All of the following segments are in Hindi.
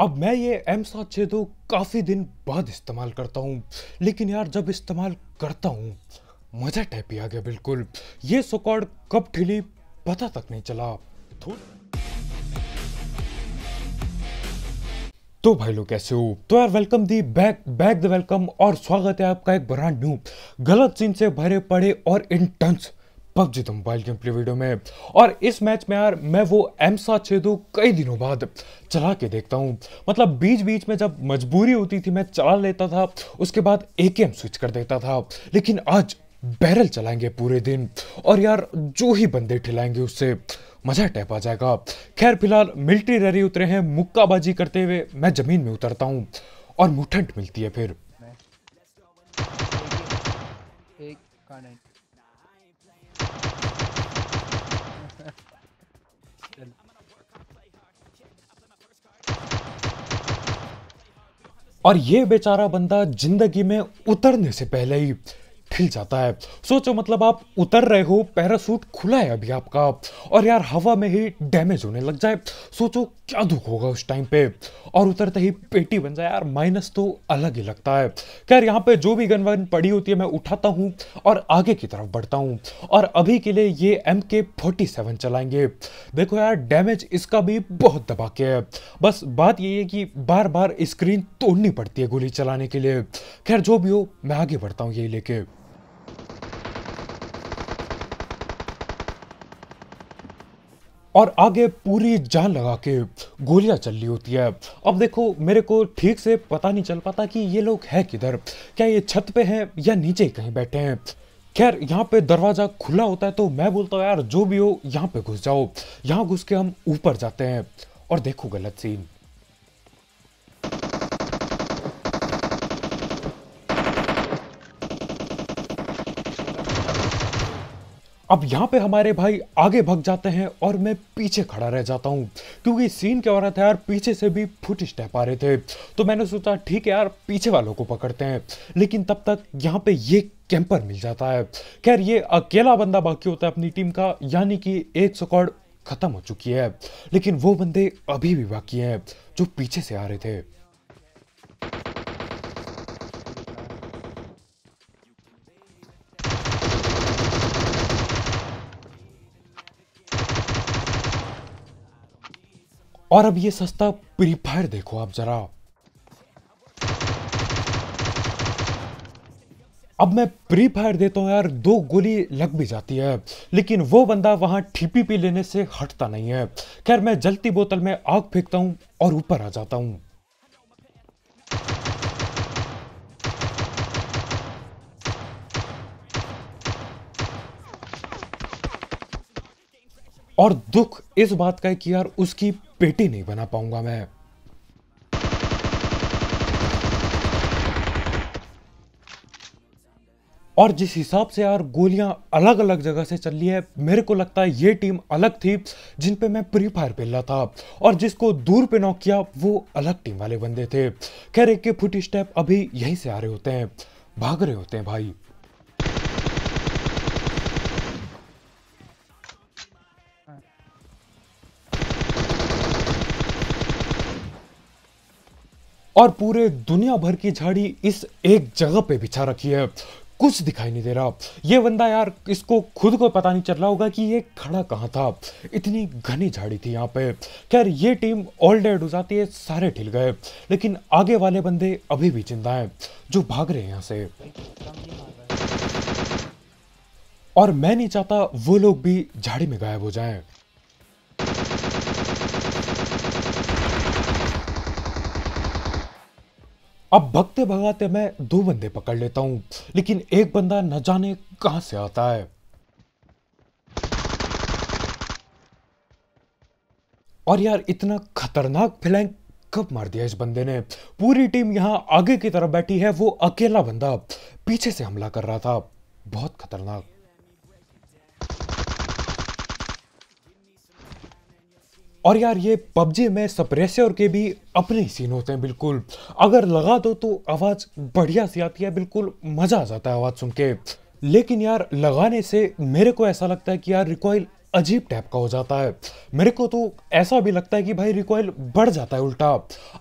अब मैं ये एम सात छः दो काफ़ी दिन बाद इस्तेमाल करता हूँ लेकिन यार जब इस्तेमाल करता हूँ मज़ा टाइप ही आ गया बिल्कुल ये सोकॉर्ड कब ठिली पता तक नहीं चला तो भाई लोग कैसे हो तो यार welcome the back back the welcome और स्वागत है आपका एक ब्रांड न्यू गलत सीन से भरे पड़े और इंटेंस पबजी तुम बाइल गेम प्ले वीडियो में और इस मैच में यार मैं वो एम सात छः दो कई दिनों बाद चला के देखता हूँ मतलब बीच बीच में जब मजबूरी होती थी मैं चला लेता था उसके बाद ए के एम स्विच कर देता था लेकिन आज बैरल चलाएंगे पूरे दिन और यार जो ही बंदे ठिलाएंगे उससे मजा टैप आ जाएगा खैर फिलहाल मिल्ट्री रैली उतरे हैं मुक्काबाजी करते हुए मैं जमीन में उतरता हूँ और मुठंट मिलती है फिर एक और ये बेचारा बंदा जिंदगी में उतरने से पहले ही खिल जाता है सोचो मतलब आप उतर रहे हो पैरासूट खुला है अभी आपका और यार हवा में ही डैमेज होने लग जाए सोचो क्या दुख होगा उस टाइम पे और उतरते ही पेटी बन जाए यार माइनस तो अलग ही लगता है खैर यहाँ पे जो भी गन वन पड़ी होती है मैं उठाता हूँ और आगे की तरफ बढ़ता हूँ और अभी के लिए ये एम के फोर्टी सेवन चलाएंगे देखो यार डैमेज इसका भी बहुत दबा के है बस बात ये है कि बार बार स्क्रीन तोड़नी पड़ती है गोली चलाने के लिए खैर जो भी हो मैं आगे बढ़ता हूँ यही लेके और आगे पूरी जान लगा के गोलियां चल रही होती है अब देखो मेरे को ठीक से पता नहीं चल पाता कि ये लोग हैं किधर क्या ये छत पे हैं या नीचे कहीं बैठे हैं खैर यहाँ पे दरवाज़ा खुला होता है तो मैं बोलता हूँ यार जो भी हो यहाँ पे घुस जाओ यहाँ घुस के हम ऊपर जाते हैं और देखो गलत सीन अब यहाँ पे हमारे भाई आगे भग जाते हैं और मैं पीछे खड़ा रह जाता हूँ क्योंकि सीन क्या हो रहा था यार पीछे से भी फुट स्टेप आ रहे थे तो मैंने सोचा ठीक है यार पीछे वालों को पकड़ते हैं लेकिन तब तक यहाँ पे ये कैंपर मिल जाता है खैर ये अकेला बंदा बाकी होता है अपनी टीम का यानी कि एक सकॉर्ड खत्म हो चुकी है लेकिन वो बंदे अभी भी बाकी हैं जो पीछे से आ रहे थे और अब ये सस्ता प्री फायर देखो आप जरा अब मैं प्री फायर देता हूँ यार दो गोली लग भी जाती है लेकिन वो बंदा वहाँ पी लेने से हटता नहीं है खैर मैं जलती बोतल में आग फेंकता हूँ और ऊपर आ जाता हूँ और दुख इस बात का है कि यार उसकी बेटी नहीं बना पाऊंगा मैं और जिस हिसाब से यार गोलियां अलग अलग जगह से चल रही है मेरे को लगता है ये टीम अलग थी जिन पे मैं प्री फायर खेल रहा था और जिसको दूर पे नॉक किया वो अलग टीम वाले बंदे थे खैर एक के फुट स्टेप अभी यहीं से आ रहे होते हैं भाग रहे होते हैं भाई और पूरे दुनिया भर की झाड़ी इस एक जगह पे बिछा रखी है कुछ दिखाई नहीं दे रहा ये बंदा यार इसको खुद को पता नहीं चल रहा होगा कि ये खड़ा कहाँ था इतनी घनी झाड़ी थी यहाँ पे खैर ये टीम ऑल डेड हो जाती है सारे ठिल गए लेकिन आगे वाले बंदे अभी भी जिंदा हैं जो भाग रहे हैं यहाँ से और मैं नहीं चाहता वो लोग भी झाड़ी में गायब हो जाएं अब भगते भगाते मैं दो बंदे पकड़ लेता हूं लेकिन एक बंदा न जाने कहां से आता है और यार इतना खतरनाक फ्लैंक कब मार दिया इस बंदे ने पूरी टीम यहां आगे की तरफ बैठी है वो अकेला बंदा पीछे से हमला कर रहा था बहुत खतरनाक और यार ये पबजी में सप्रेसर के भी अपने ही सीन होते हैं बिल्कुल अगर लगा दो तो आवाज़ बढ़िया सी आती है बिल्कुल मज़ा आ जाता है आवाज़ सुन के लेकिन यार लगाने से मेरे को ऐसा लगता है कि यार रिकॉयल अजीब टाइप का हो जाता है मेरे को तो ऐसा भी लगता है कि भाई रिकॉयल बढ़ जाता है उल्टा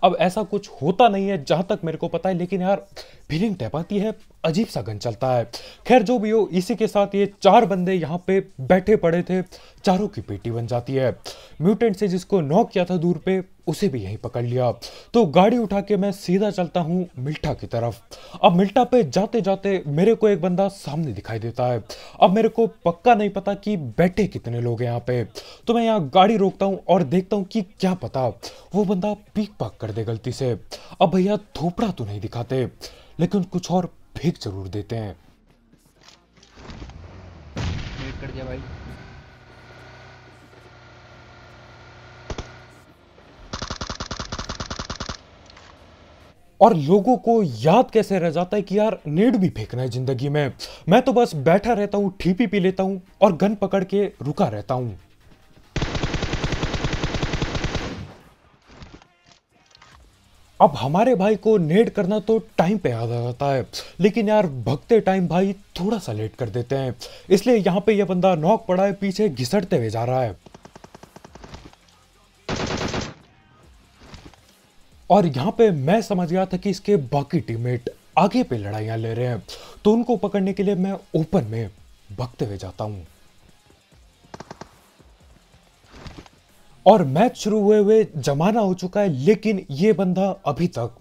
अब ऐसा कुछ होता नहीं है जहाँ तक मेरे को पता है लेकिन यार फीलिंग टाइप आती है अजीब सा गन चलता है खैर जो भी हो इसी के साथ ये चार बंदे यहाँ पे बैठे पड़े थे चारों की पेटी बन जाती है म्यूटेंट से जिसको नॉक किया था दूर पे उसे भी यहीं पकड़ लिया तो गाड़ी उठा के मैं सीधा चलता हूँ मिल्टा की तरफ अब मिल्टा पे जाते जाते मेरे को एक बंदा सामने दिखाई देता है अब मेरे को पक्का नहीं पता कि बैठे कितने लोग हैं यहाँ पे तो मैं यहाँ गाड़ी रोकता हूँ और देखता हूँ कि क्या पता वो बंदा पीक पाक कर दे गलती से अब भैया थोपड़ा तो नहीं दिखाते लेकिन कुछ और फेंक जरूर देते हैं भाई और लोगों को याद कैसे रह जाता है कि यार नेड भी फेंकना है ज़िंदगी में मैं तो बस बैठा रहता हूँ ठीपी पी लेता हूँ और गन पकड़ के रुका रहता हूँ अब हमारे भाई को नेड करना तो टाइम पे याद आ जाता है लेकिन यार भगते टाइम भाई थोड़ा सा लेट कर देते हैं इसलिए यहाँ पे यह बंदा नॉक पड़ा है पीछे घिसटते हुए जा रहा है और यहाँ पे मैं समझ गया था कि इसके बाकी टीममेट आगे पे लड़ाइयाँ ले रहे हैं तो उनको पकड़ने के लिए मैं ओपन में भगते हुए जाता हूँ और मैच शुरू हुए हुए जमाना हो चुका है लेकिन ये बंदा अभी तक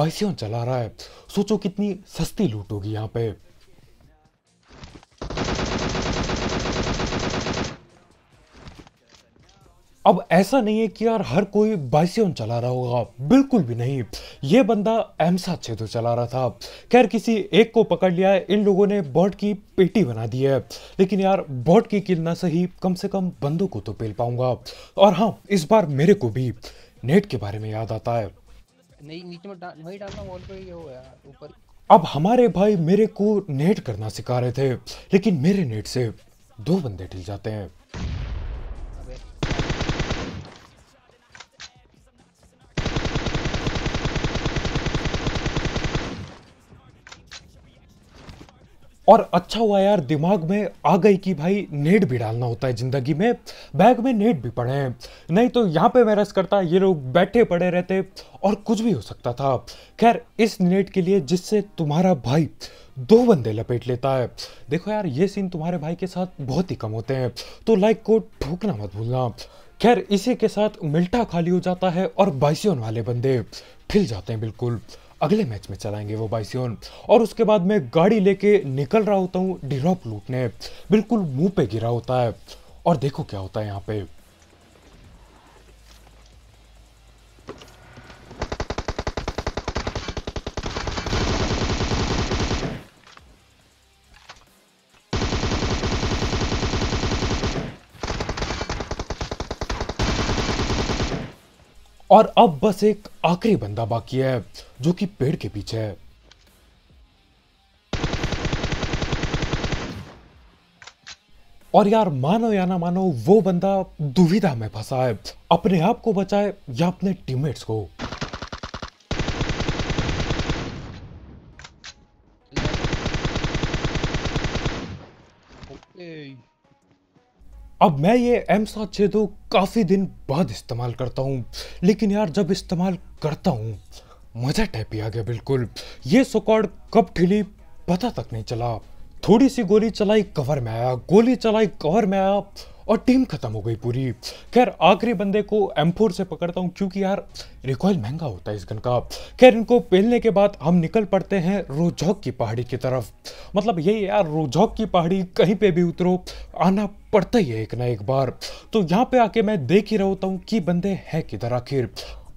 बाइसियों चला रहा है सोचो कितनी सस्ती लूट होगी यहाँ पे अब ऐसा नहीं है कि यार हर कोई बाइसियन चला रहा होगा बिल्कुल भी नहीं ये बंदा एमसा अच्छे तो चला रहा था खैर किसी एक को पकड़ लिया है इन लोगों ने बर्ड की पेटी बना दी है लेकिन यार बर्ड की किल ना सही कम से कम बंदों को तो पेल पाऊंगा और हाँ इस बार मेरे को भी नेट के बारे में याद आता है नहीं नीचे में वही डालना अब हमारे भाई मेरे को नेट करना सिखा रहे थे लेकिन मेरे नेट से दो बंदे ढिल जाते हैं और अच्छा हुआ यार दिमाग में आ गई कि भाई नेट भी डालना होता है ज़िंदगी में बैग में नेट भी पड़े हैं नहीं तो यहाँ पे मैं रस करता ये लोग बैठे पड़े रहते और कुछ भी हो सकता था खैर इस नेट के लिए जिससे तुम्हारा भाई दो बंदे लपेट लेता है देखो यार ये सीन तुम्हारे भाई के साथ बहुत ही कम होते हैं तो लाइक को ठोकना मत भूलना खैर इसी के साथ मिल्टा खाली हो जाता है और बाइसियन वाले बंदे फिल जाते हैं बिल्कुल अगले मैच में चलाएंगे वो बाइसियोन और उसके बाद मैं गाड़ी लेके निकल रहा होता हूँ डिरोप लूटने बिल्कुल मुंह पे गिरा होता है और देखो क्या होता है यहाँ पे और अब बस एक आखिरी बंदा बाकी है जो कि पेड़ के पीछे है और यार मानो या ना मानो वो बंदा दुविधा में फंसा है अपने आप को बचाए या अपने टीममेट्स को अब मैं ये एम सात छः दो काफ़ी दिन बाद इस्तेमाल करता हूँ लेकिन यार जब इस्तेमाल करता हूँ मज़ा टाइप ही आ गया बिल्कुल ये सुकॉर्ड कब ठिली पता तक नहीं चला थोड़ी सी गोली चलाई कवर में आया गोली चलाई कवर में आया और टीम खत्म हो गई पूरी खैर आखिरी बंदे को एम से पकड़ता हूँ क्योंकि यार रिकॉयल महंगा होता है इस गन का खैर इनको पहलने के बाद हम निकल पड़ते हैं रोजौक की पहाड़ी की तरफ मतलब यही यार रोजौक की पहाड़ी कहीं पे भी उतरो आना पड़ता ही है एक ना एक बार तो यहाँ पे आके मैं देख ही रहता हूँ कि बंदे हैं किधर आखिर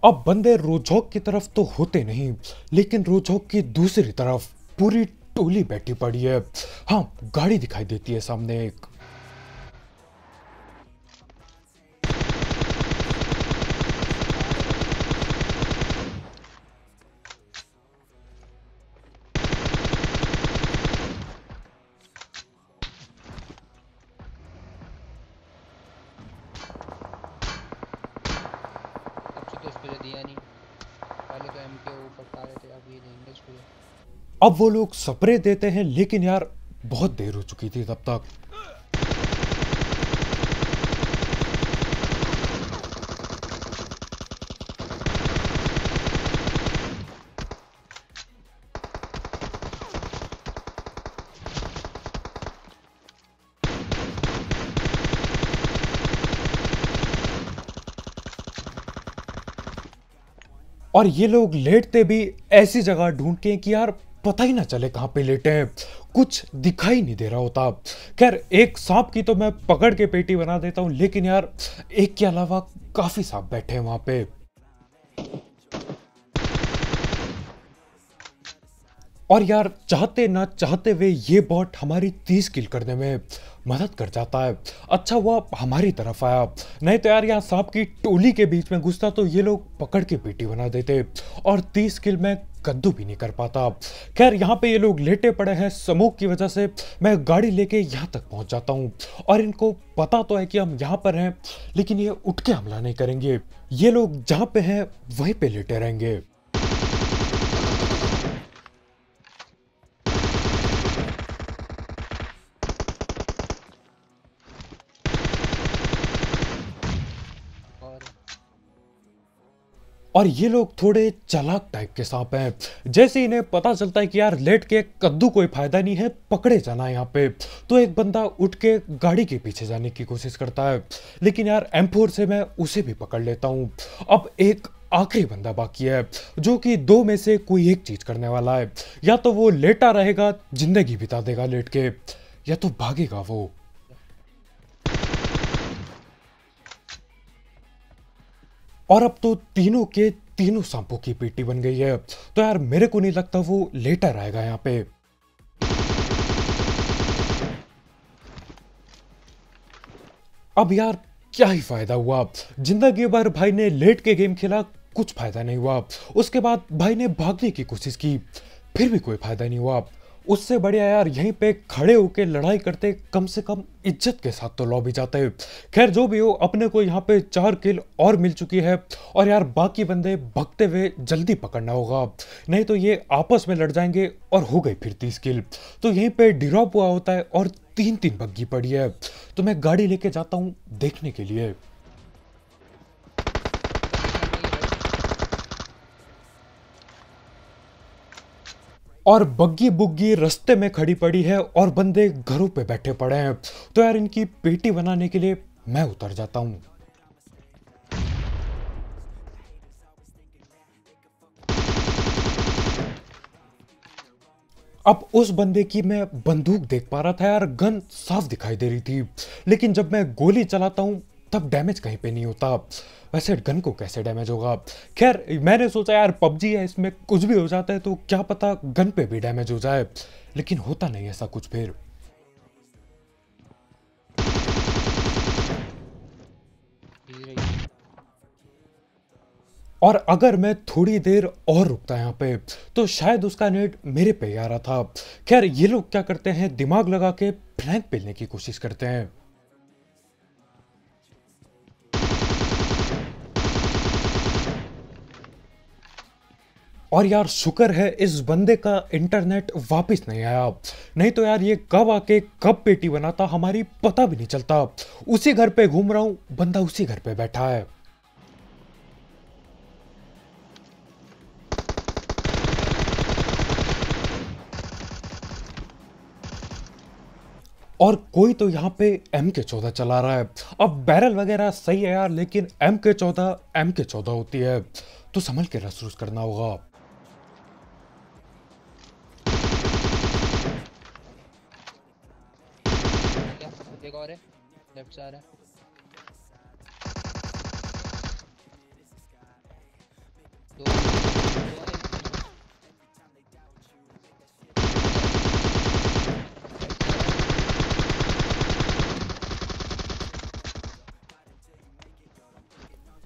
अब बंदे रोजौक की तरफ तो होते नहीं लेकिन रोजौक की दूसरी तरफ पूरी टोली बैठी पड़ी है हाँ गाड़ी दिखाई देती है सामने एक अब वो लोग स्प्रे देते हैं लेकिन यार बहुत देर हो चुकी थी तब तक और ये लोग लेटते भी ऐसी जगह ढूंढते हैं कि यार पता ही ना चले कहाँ पे लेटे हैं कुछ दिखाई नहीं दे रहा होता खैर एक सांप की तो मैं पकड़ के पेटी बना देता हूँ लेकिन यार एक के अलावा काफ़ी सांप बैठे हैं वहाँ पे और यार चाहते ना चाहते हुए ये बॉट हमारी तीस किल करने में मदद कर जाता है अच्छा हुआ हमारी तरफ आया नहीं तो यार यहाँ सांप की टोली के बीच में घुसता तो ये लोग पकड़ के पीटी बना देते और तीस किल में कद्दू भी नहीं कर पाता खैर यहाँ पे ये लोग लेटे पड़े हैं समूह की वजह से मैं गाड़ी लेके यहाँ तक पहुँच जाता हूँ और इनको पता तो है कि हम यहाँ पर हैं लेकिन ये उठ के हमला नहीं करेंगे ये लोग जहाँ पे हैं वहीं पे लेटे रहेंगे और ये लोग थोड़े चलाक टाइप के सांप हैं जैसे इन्हें पता चलता है कि यार लेट के कद्दू कोई फायदा नहीं है पकड़े जाना है यहाँ पे तो एक बंदा उठ के गाड़ी के पीछे जाने की कोशिश करता है लेकिन यार एम से मैं उसे भी पकड़ लेता हूँ अब एक आखिरी बंदा बाकी है जो कि दो में से कोई एक चीज करने वाला है या तो वो लेटा रहेगा जिंदगी बिता देगा लेट के या तो भागेगा वो और अब तो तीनों के तीनों सांपों की पेटी बन गई है तो यार मेरे को नहीं लगता वो लेटर आएगा यहाँ पे अब यार क्या ही फायदा हुआ जिंदगी भर भाई ने लेट के गेम खेला कुछ फायदा नहीं हुआ उसके बाद भाई ने भागने की कोशिश की फिर भी कोई फायदा नहीं हुआ उससे बढ़िया यार यहीं पे खड़े होके लड़ाई करते कम से कम इज्जत के साथ तो लॉबी जाते हैं खैर जो भी हो अपने को यहाँ पे चार किल और मिल चुकी है और यार बाकी बंदे भगते हुए जल्दी पकड़ना होगा नहीं तो ये आपस में लड़ जाएंगे और हो गई फिर तीस किल तो यहीं पे डिरॉप हुआ होता है और तीन तीन बग्गी पड़ी है तो मैं गाड़ी लेके जाता हूँ देखने के लिए और बग्गी बुग्गी रस्ते में खड़ी पड़ी है और बंदे घरों पे बैठे पड़े हैं तो यार इनकी पेटी बनाने के लिए मैं उतर जाता हूं अब उस बंदे की मैं बंदूक देख पा रहा था यार गन साफ दिखाई दे रही थी लेकिन जब मैं गोली चलाता हूं तब डैमेज कहीं पे नहीं होता वैसे गन को कैसे डैमेज होगा खैर मैंने सोचा यार पबजी है इसमें कुछ भी हो जाता है तो क्या पता गन पे भी डैमेज हो जाए लेकिन होता नहीं ऐसा कुछ फिर और अगर मैं थोड़ी देर और रुकता यहाँ पे तो शायद उसका नेट मेरे पे आ रहा था खैर ये लोग क्या करते हैं दिमाग लगा के फ्लैंक पेलने की कोशिश करते हैं और यार शुक्र है इस बंदे का इंटरनेट वापस नहीं आया नहीं तो यार ये कब आके कब पेटी बनाता हमारी पता भी नहीं चलता उसी घर पे घूम रहा हूं बंदा उसी घर पे बैठा है और कोई तो यहाँ पे एम के चौदह चला रहा है अब बैरल वगैरह सही है यार लेकिन एम के चौदह एम के चौदह होती है तो संभल के रसूस करना होगा बहुत सारा दो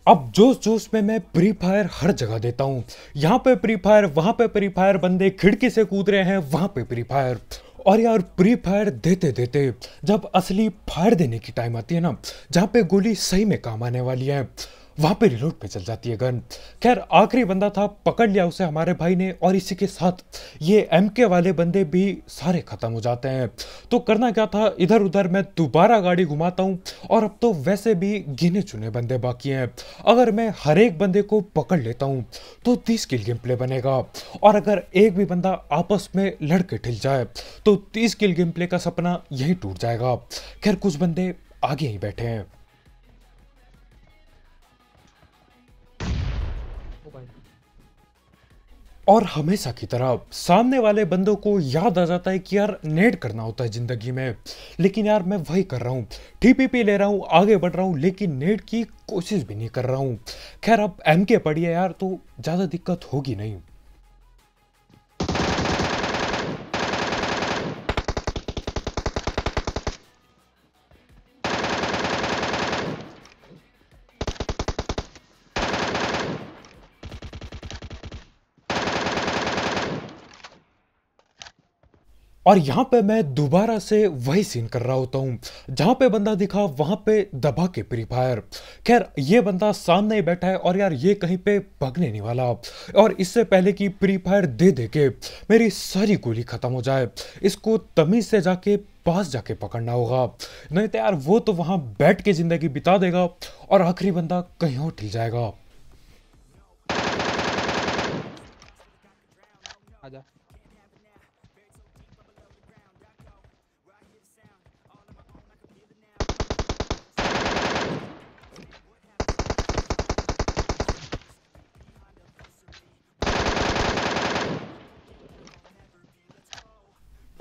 अब जोश जोश में मैं फ्री फायर हर जगह देता हूं यहां पे फ्री फायर वहां पे फ्री फायर बंदे खिड़की से कूद रहे हैं वहां पे फ्री फायर और यार प्री फायर देते देते जब असली फायर देने की टाइम आती है ना जहाँ पे गोली सही में काम आने वाली है वहां पे रिलोड पे चल जाती है गन खैर आखिरी बंदा था पकड़ लिया उसे हमारे भाई ने और इसी के साथ ये एम के वाले बंदे भी सारे ख़त्म हो जाते हैं तो करना क्या था इधर उधर मैं दोबारा गाड़ी घुमाता हूँ और अब तो वैसे भी गिने चुने बंदे बाकी हैं अगर मैं हर एक बंदे को पकड़ लेता हूँ तो तीस किल गेम प्ले बनेगा और अगर एक भी बंदा आपस में लड़के ठिल जाए तो तीस किल गेम प्ले का सपना यही टूट जाएगा खैर कुछ बंदे आगे ही बैठे हैं पाए और हमेशा की तरह सामने वाले बंदों को याद आ जाता है कि यार नेट करना होता है ज़िंदगी में लेकिन यार मैं वही कर रहा हूँ टीपीपी ले रहा हूँ आगे बढ़ रहा हूँ लेकिन नेट की कोशिश भी नहीं कर रहा हूँ खैर अब एमके पढ़िए यार तो ज़्यादा दिक्कत होगी नहीं और यहाँ पे मैं दोबारा से वही सीन कर रहा होता हूँ जहाँ पे बंदा दिखा वहाँ पे दबा के प्री फायर खैर ये बंदा सामने ही बैठा है और यार ये कहीं पे भगने नहीं वाला और इससे पहले कि प्री फायर दे दे के मेरी सारी गोली ख़त्म हो जाए इसको तमीज़ से जाके पास जाके पकड़ना होगा नहीं तो यार वो तो वहाँ बैठ के ज़िंदगी बिता देगा और आखिरी बंदा कहीं और ठिल जाएगा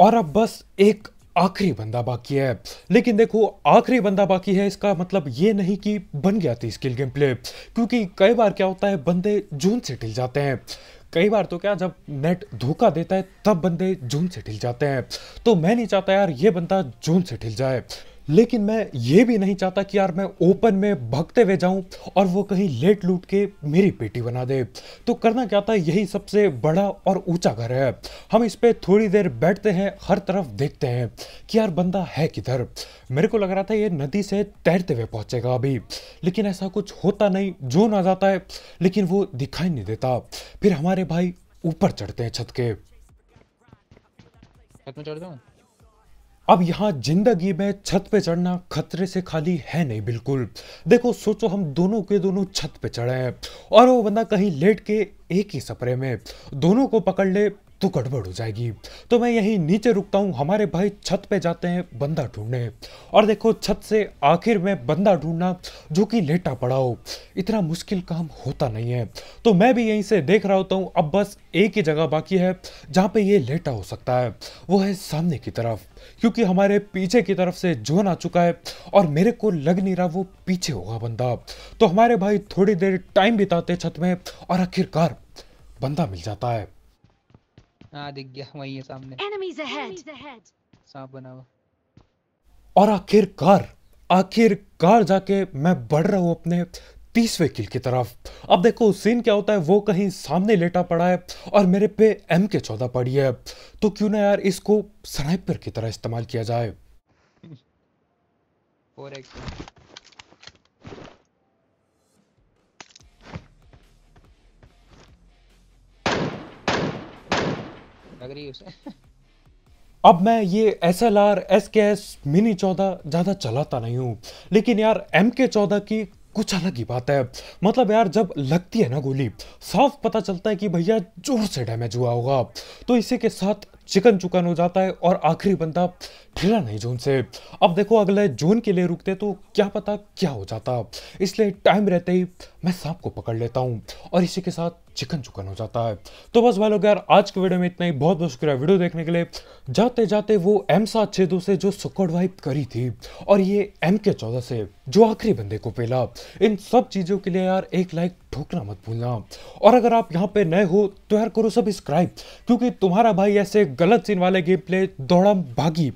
और अब बस एक आखिरी बंदा बाकी है लेकिन देखो आखिरी बंदा बाकी है इसका मतलब ये नहीं कि बन गया थी स्किल गेम प्ले क्योंकि कई बार क्या होता है बंदे जून से टिल जाते हैं कई बार तो क्या जब नेट धोखा देता है तब बंदे जून से ठिल जाते हैं तो मैं नहीं चाहता यार ये बंदा जून से ठिल जाए लेकिन मैं ये भी नहीं चाहता कि यार मैं ओपन में भगते हुए जाऊं और वो कहीं लेट लूट के मेरी पेटी बना दे तो करना क्या था यही सबसे बड़ा और ऊंचा घर है हम इस पर थोड़ी देर बैठते हैं हर तरफ देखते हैं कि यार बंदा है किधर मेरे को लग रहा था ये नदी से तैरते हुए पहुंचेगा अभी लेकिन ऐसा कुछ होता नहीं जो ना जाता है लेकिन वो दिखाई नहीं देता फिर हमारे भाई ऊपर चढ़ते हैं छत के छत में चढ़ जाऊँ अब यहाँ जिंदगी में छत पे चढ़ना खतरे से खाली है नहीं बिल्कुल देखो सोचो हम दोनों के दोनों छत पे चढ़े हैं और वो बंदा कहीं लेट के एक ही सपरे में दोनों को पकड़ ले तो गड़बड़ हो जाएगी तो मैं यहीं नीचे रुकता हूँ हमारे भाई छत पे जाते हैं बंदा ढूंढने और देखो छत से आखिर में बंदा ढूंढना जो कि लेटा पड़ा हो इतना मुश्किल काम होता नहीं है तो मैं भी यहीं से देख रहा होता हूँ अब बस एक ही जगह बाकी है जहाँ पे ये लेटा हो सकता है वो है सामने की तरफ क्योंकि हमारे पीछे की तरफ से जोन आ चुका है और मेरे को लग नहीं रहा वो पीछे होगा बंदा तो हमारे भाई थोड़ी देर टाइम बिताते छत में और आखिरकार बंदा मिल जाता है हाँ दिख गया वहीं है सामने enemies ahead सांप बना हुआ और आखिरकार आखिरकार जाके मैं बढ़ रहा हूँ अपने तीसवें किल की तरफ अब देखो सीन क्या होता है वो कहीं सामने लेटा पड़ा है और मेरे पे एम के चौदह पड़ी है तो क्यों ना यार इसको स्नाइपर की तरह इस्तेमाल किया जाए लग रही है उसे अब मैं ये S L R S K S mini चौदह ज़्यादा चलाता नहीं हूँ लेकिन यार एम के चौदह की कुछ अलग ही बात है मतलब यार जब लगती है ना गोली साफ पता चलता है कि भैया जोर से डैमेज हुआ होगा तो इसी के साथ चिकन चुकन हो जाता है और आखिरी बंदा ठेला नहीं जोन से अब देखो अगले जोन के लिए रुकते तो क्या पता क्या हो जाता इसलिए टाइम रहते ही मैं सांप को पकड़ लेता हूँ और इसी के साथ चिकन चुकन हो जाता है तो बस भाई लोग यार आज के वीडियो में इतना ही बहुत बहुत शुक्रिया वीडियो देखने के लिए जाते जाते वो एम सात छः दो से जो सुकड़ वाइप करी थी और ये एम के चौदह से जो आखिरी बंदे को पेला इन सब चीज़ों के लिए यार एक लाइक ठोकना मत भूलना और अगर आप यहाँ पे नए हो तो यार करो सब्सक्राइब क्योंकि तुम्हारा भाई ऐसे गलत सीन वाले गेम प्ले दौड़म भागी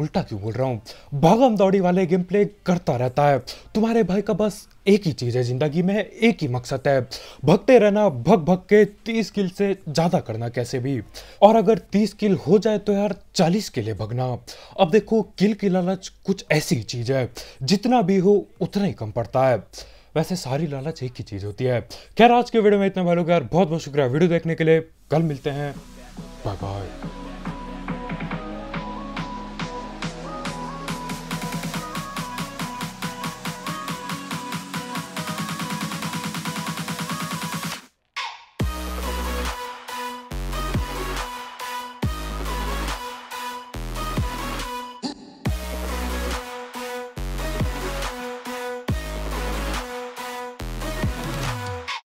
उल्टा क्यों बोल रहा हूँ भागम दौड़ी वाले गेम प्ले करता रहता है तुम्हारे भाई का बस एक ही चीज़ है ज़िंदगी में एक ही मकसद है भगते रहना भग भग के तीस किल से ज़्यादा करना कैसे भी और अगर तीस किल हो जाए तो यार चालीस के लिए भगना अब देखो किल की लालच कुछ ऐसी चीज़ है जितना भी हो उतना ही कम पड़ता है वैसे सारी लालच एक ही चीज़ होती है खैर आज के वीडियो में इतना भाई लोग यार बहुत बहुत शुक्रिया वीडियो देखने के लिए कल मिलते हैं 拜拜。